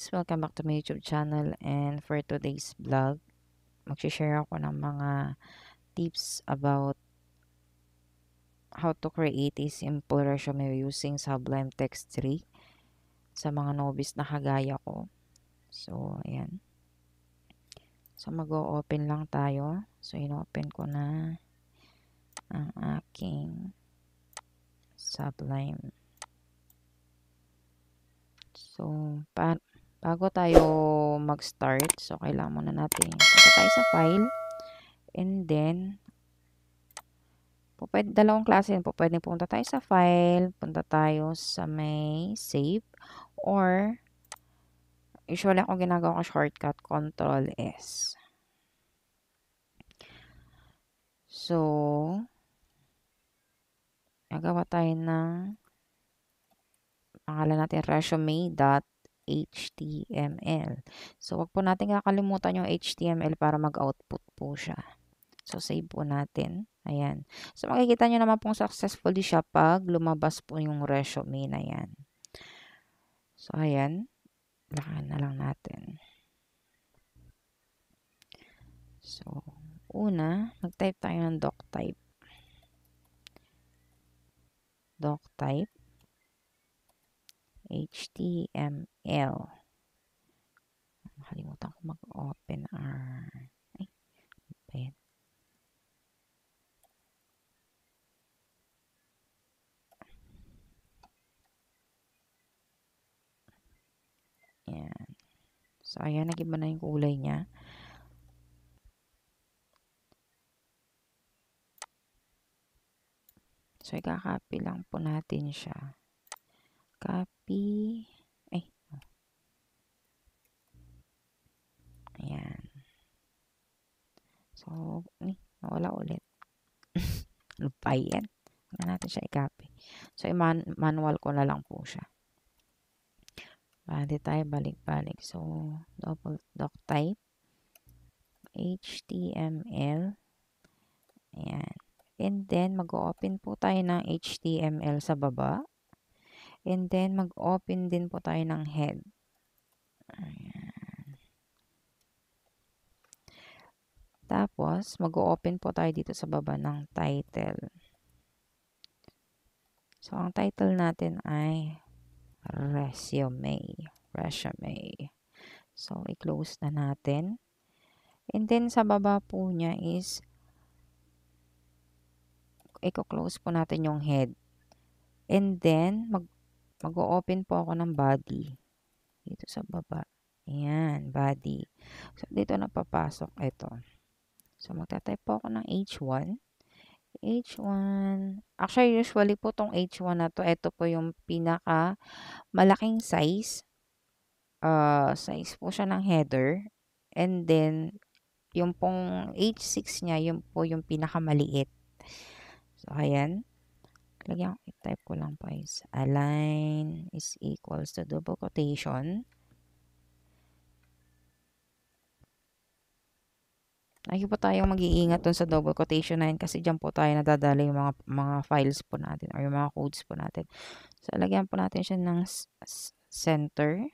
guys! Welcome back to my YouTube channel and for today's vlog, magsishare ako ng mga tips about how to create a simple resume using Sublime Text 3 sa mga novice na kagaya ko. So, ayan. So, mag-open o lang tayo. So, in-open ko na ang aking Sublime So, pa bago tayo mag-start, so kailangan muna natin punta tayo sa file. And then, pwede, dalawang klase po. Pwede punta tayo sa file, punta tayo sa may save, or usually ako ginagawa ko shortcut, control S. So, nagawa tayo ng pangalan natin resume dot HTML. So, wag po natin kakalimutan yung HTML para mag-output po siya. So, save po natin. Ayan. So, makikita nyo naman pong successfully siya pag lumabas po yung resume na yan. So, ayan. Lakan na lang natin. So, una, mag-type tayo ng doc type. Doc type. HTML. Nakalimutan ko mag-open R. Ay, open. Ano ayan. So, ayan, nag-iba na yung kulay niya. So, ikakopy lang po natin siya. Copy copy. Ay. Ayan. So, ni, wala ulit. ano pa yan? Huwag natin siya i-copy. So, i-manual ko na lang po siya. Pwede tayo balik-balik. So, double doc type. HTML. Ayan. And then, mag-open po tayo ng HTML sa baba. And then, mag-open din po tayo ng head. Ayan. Tapos, mag-open po tayo dito sa baba ng title. So, ang title natin ay resume. Resume. So, i-close na natin. And then, sa baba po niya is i-close po natin yung head. And then, mag mag-o-open po ako ng body. Dito sa baba. Ayan, body. So, dito napapasok ito. So, magta-type po ako ng H1. H1. Actually, usually po tong H1 na to, ito po yung pinaka malaking size. Uh, size po siya ng header. And then, yung pong H6 niya, yung po yung pinakamaliit. So, ayan lagyan, type ko lang po is align is equals to double quotation. Lagi po tayong mag-iingat dun sa double quotation na yun kasi dyan po tayo nadadala yung mga, mga files po natin or yung mga codes po natin. So, lagyan po natin siya ng center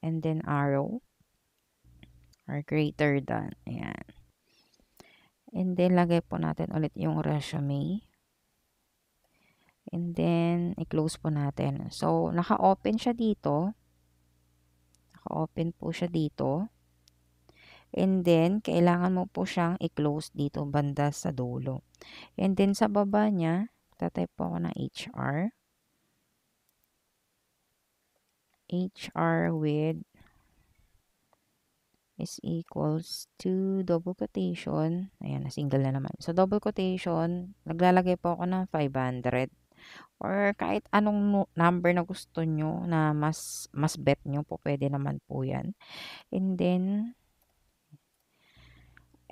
and then arrow or greater than. Ayan. And then, lagay po natin ulit yung resume. And then, i-close po natin. So, naka-open siya dito. Naka-open po siya dito. And then, kailangan mo po siyang i-close dito banda sa dulo. And then, sa baba niya, tatype po ako ng HR. HR with is equals to double quotation. Ayan, single na naman. So, double quotation, naglalagay po ako ng 500 or kahit anong number na gusto niyo na mas mas bet niyo po, pwede naman po 'yan. And then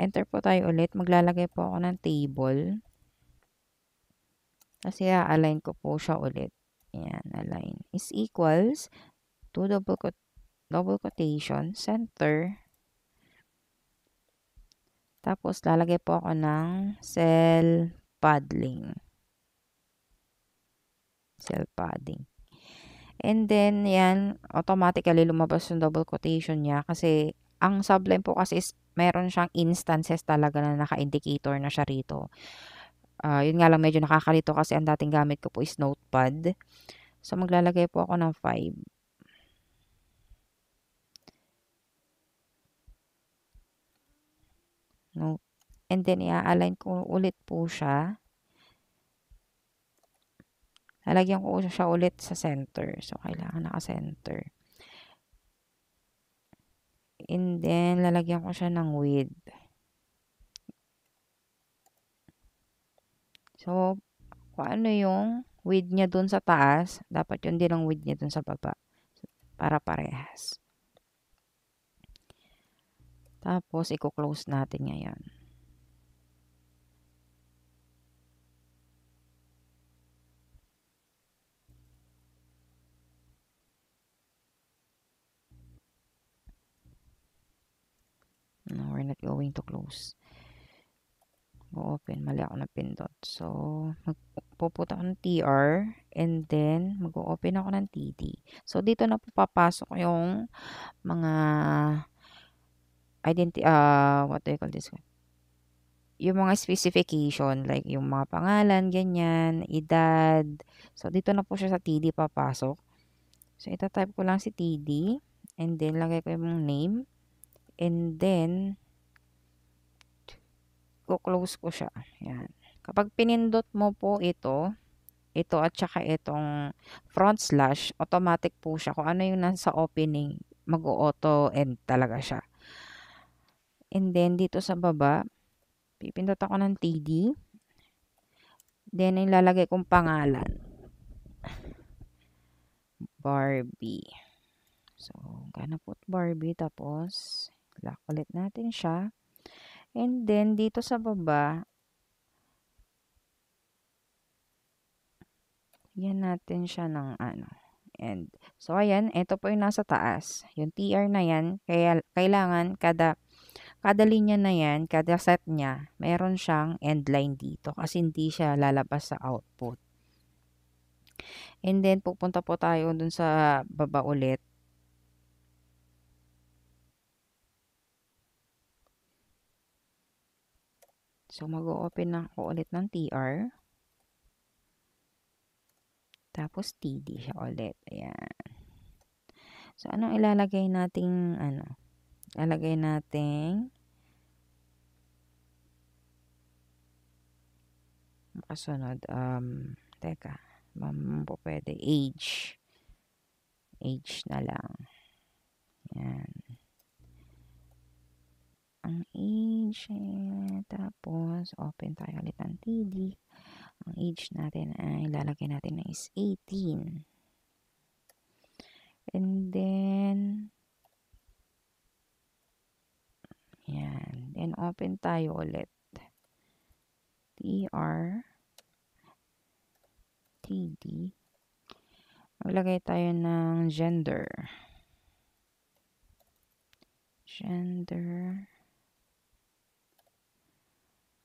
enter po tayo ulit. Maglalagay po ako ng table. Kasi align ko po siya ulit. Ayan, align. Is equals to double, double quotation, center. Tapos, lalagay po ako ng cell paddling self-padding. And then, yan, automatically lumabas yung double quotation niya kasi ang subline po kasi is meron siyang instances talaga na naka-indicator na siya rito. Uh, yun nga lang medyo nakakalito kasi ang dating gamit ko po is notepad. So, maglalagay po ako ng 5. No. And then, i-align ko ulit po siya. Lalagyan ko siya ulit sa center. So, kailangan naka-center. And then, lalagyan ko siya ng width. So, kung ano yung width niya dun sa taas, dapat yun din ang width niya dun sa baba. Para parehas. Tapos, i-close natin ngayon. not going to close mag-open. Mali ako ng pindot. So, magpupunta ako ng TR and then mag-open ako ng TD. So, dito na po papasok yung mga identity, uh, ah, what do you call this? Yung mga specification, like yung mga pangalan, ganyan, edad. So, dito na po siya sa TD papasok. So, ita-type ko lang si TD and then lagay ko yung name and then i-close ko siya. Yan. Kapag pinindot mo po ito, ito at saka itong front slash, automatic po siya. Kung ano yung nasa opening, mag-auto end talaga siya. And then, dito sa baba, pipindot ako ng TD. Then, ilalagay kong pangalan. Barbie. So, ganapot Barbie. Tapos, lock ulit natin siya. And then, dito sa baba, yan natin siya ng ano. And, so, ayan, ito po yung nasa taas. Yung TR na yan, kaya, kailangan kada, kada linya na yan, kada set niya, meron siyang end line dito kasi hindi siya lalabas sa output. And then, pupunta po tayo dun sa baba ulit. So, mag-o-open na ako ulit ng TR. Tapos, TD siya ulit. Ayan. So, anong ilalagay nating, ano, ilalagay natin makasunod, um, teka, mam po pwede, age. Age na lang. Ayan ang age. Ayan. Tapos, open tayo ulit ng TD. Ang age natin ay ilalagay natin na is 18. And then, yan. Then, open tayo ulit. TR TD. Maglagay tayo ng gender. Gender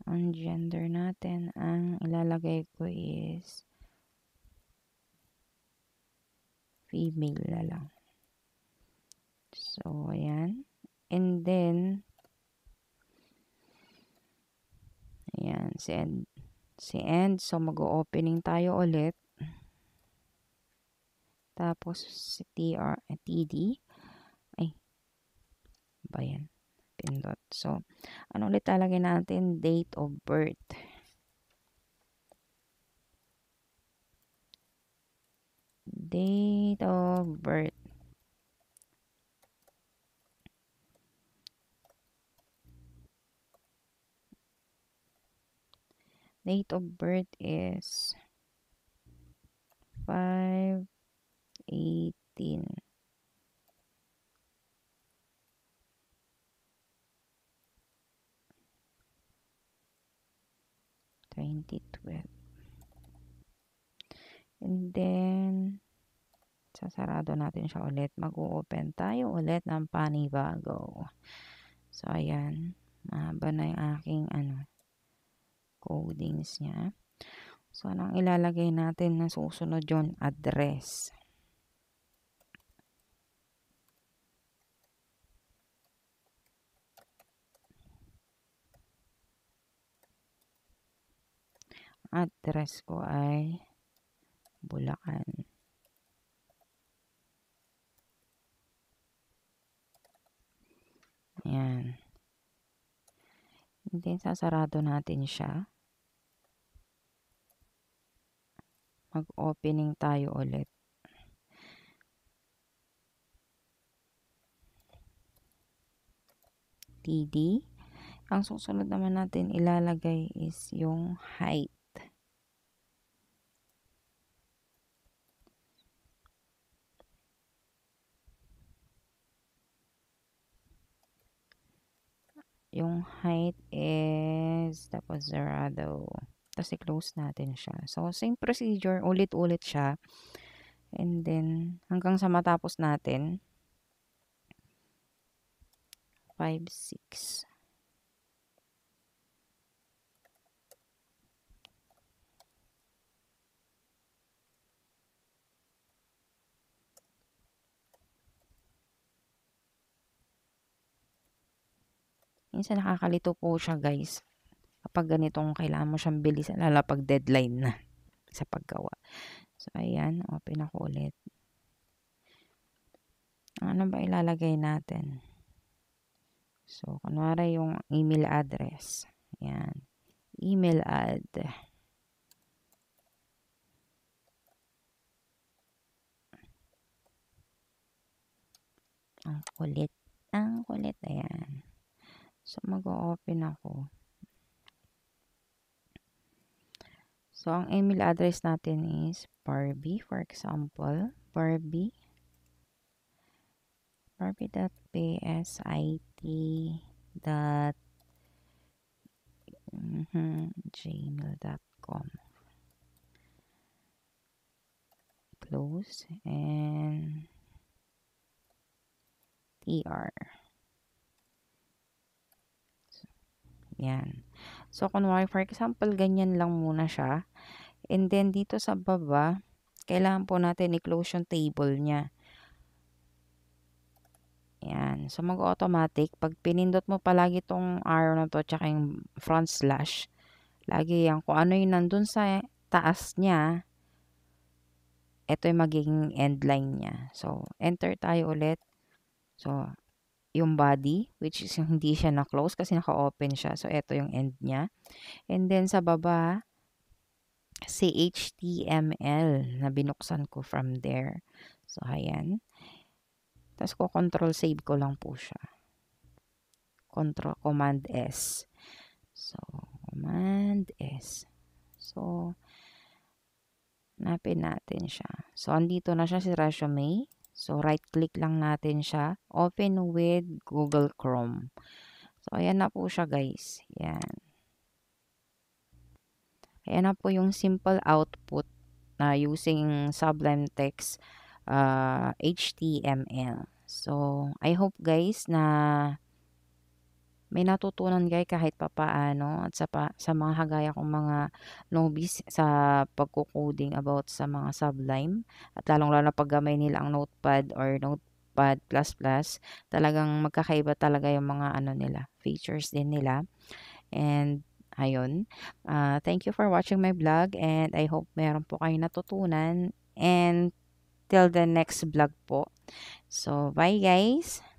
ang gender natin, ang ilalagay ko is female na lang. So, ayan. And then, ayan, si end. Si end. So, mag-opening tayo ulit. Tapos, si TR, eh, TD. Ay, ba yan? pindot. So, ano ulit talagay natin? Date of birth. Date of birth. Date of birth is 518. 2012. And then, sasarado natin siya ulit. Mag-open tayo ulit ng panibago. So, ayan. Mahaba na yung aking, ano, codings niya. So, anong ilalagay natin na susunod yon Address. address ko ay Bulacan. Ayan. And sasarado natin siya. Mag-opening tayo ulit. TD. Ang susunod naman natin ilalagay is yung height. Cozerado. Tapos i-close natin siya. So, same procedure. Ulit-ulit siya. And then, hanggang sa matapos natin. 5, 6. Minsan nakakalito po siya guys pag ganitong kailangan mo siyang bilisan, lalo pag deadline na sa paggawa. So, ayan, open ako ulit. Ano ba ilalagay natin? So, kunwari yung email address. Ayan. Email ad. Ang kulit. Ang kulit. Ayan. So, mag-open ako. So, ang email address natin is Barbie, for example, Barbie, barbie.psit.gmail.com mm-hmm, Close and tr. yan. So, kunwari, for example, ganyan lang muna siya. And then, dito sa baba, kailangan po natin i-close yung table niya. Yan. So, mag-automatic. Pag pinindot mo palagi tong arrow na to, tsaka yung front slash, lagi yan. Kung ano yung nandun sa taas niya, ito yung magiging end line niya. So, enter tayo ulit. So, yung body, which is yung hindi siya na-close kasi naka-open siya. So, ito yung end niya. And then, sa baba, si HTML na binuksan ko from there. So, ayan. Tapos, ko control save ko lang po siya. Control, command S. So, command S. So, hanapin natin siya. So, andito na siya si resume. So, right-click lang natin siya. Open with Google Chrome. So, ayan na po siya, guys. Ayan. Ayan na po yung simple output na uh, using Sublime Text uh, ah, HTML. So, I hope guys na may natutunan kayo kahit papaano at sa, pa, sa mga hagaya kong mga nobis sa pagkukoding about sa mga Sublime at lalong-lalo na pag gamay nila ang notepad or notepad++, talagang magkakaiba talaga yung mga ano nila, features din nila. And Ayun. Uh, thank you for watching my vlog and I hope meron po kayo natutunan. And till the next vlog po. So, bye guys!